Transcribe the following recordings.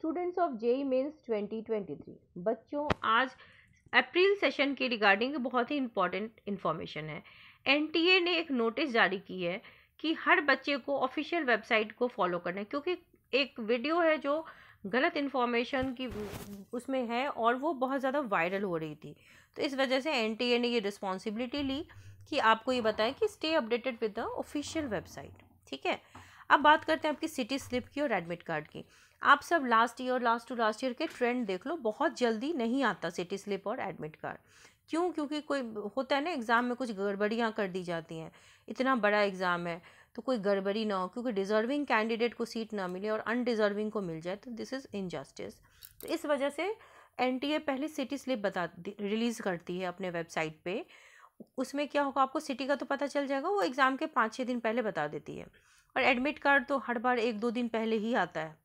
students of JEE mains 2023 बच्चों आज अप्रैल session के रिगार्डिंग बहुत ही इंपॉर्टेंट इन्फॉर्मेशन है एनटीए ने एक नोटिस जारी की है कि हर बच्चे को ऑफिशियल वेबसाइट को फॉलो करना है क्योंकि एक वीडियो है जो गलत इन्फॉर्मेशन की उसमें है और वो बहुत ज़्यादा वायरल हो रही थी तो इस वजह से एन ने ये रिस्पॉन्सिबिलिटी ली कि आपको ये बताएं कि stay updated with the official website ठीक है अब बात करते हैं आपकी सिटी स्लिप की और एडमिट कार्ड की आप सब last year last to last year के ट्रेंड देख लो बहुत जल्दी नहीं आता सिटी स्लिप और एडमिट कार्ड क्यों क्योंकि कोई होता है ना एग्ज़ाम में कुछ गड़बड़ियाँ कर दी जाती हैं इतना बड़ा एग्ज़ाम है तो कोई गड़बड़ी ना हो क्योंकि डिज़र्विंग कैंडिडेट को सीट ना मिले और अनडिज़र्विंग को मिल जाए तो दिस इज़ इनजस्टिस तो इस वजह से एन पहले सिटी स्लिप बता रिलीज़ करती है अपने वेबसाइट पर उसमें क्या होगा आपको सिटी का तो पता चल जाएगा वो एग्ज़ाम के पाँच छः दिन पहले बता देती है और एडमिट कार्ड तो हर बार एक दो दिन पहले ही आता है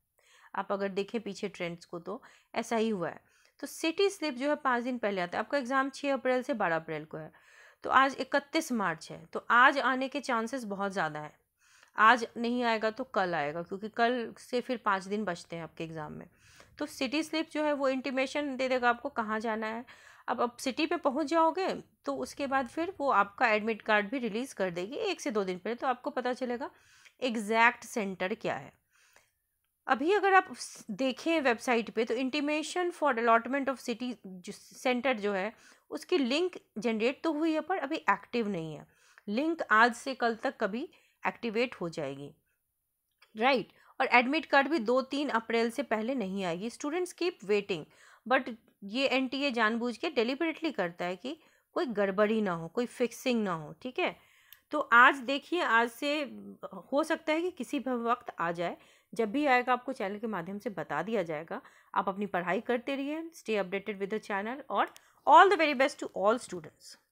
आप अगर देखें पीछे ट्रेंड्स को तो ऐसा ही हुआ है तो सिटी स्लिप जो है पाँच दिन पहले आता है आपका एग्ज़ाम छः अप्रैल से बारह अप्रैल को है तो आज इकतीस मार्च है तो आज आने के चांसेस बहुत ज़्यादा है आज नहीं आएगा तो कल आएगा क्योंकि कल से फिर पाँच दिन बचते हैं आपके एग्ज़ाम में तो सिटी स्लिप जो है वो इंटीमेशन दे देगा आपको कहाँ जाना है अब आप सिटी पे पहुंच जाओगे तो उसके बाद फिर वो आपका एडमिट कार्ड भी रिलीज़ कर देगी एक से दो दिन पहले तो आपको पता चलेगा एग्जैक्ट सेंटर क्या है अभी अगर आप देखें वेबसाइट पे तो intimation for allotment of city centre जो है उसकी लिंक जनरेट तो हुई है पर अभी एक्टिव नहीं है लिंक आज से कल तक कभी एक्टिवेट हो जाएगी राइट और एडमिट कार्ड भी दो तीन अप्रैल से पहले नहीं आएगी स्टूडेंट्स कीप वेटिंग बट ये एन टी ए जानबूझ के डेलिबरेटली करता है कि कोई गड़बड़ी ना हो कोई फिक्सिंग ना हो ठीक है तो आज देखिए आज से हो सकता है कि किसी भी वक्त आ जाए जब भी आएगा आपको चैनल के माध्यम से बता दिया जाएगा आप अपनी पढ़ाई करते रहिए stay updated with the channel और all the very best to all students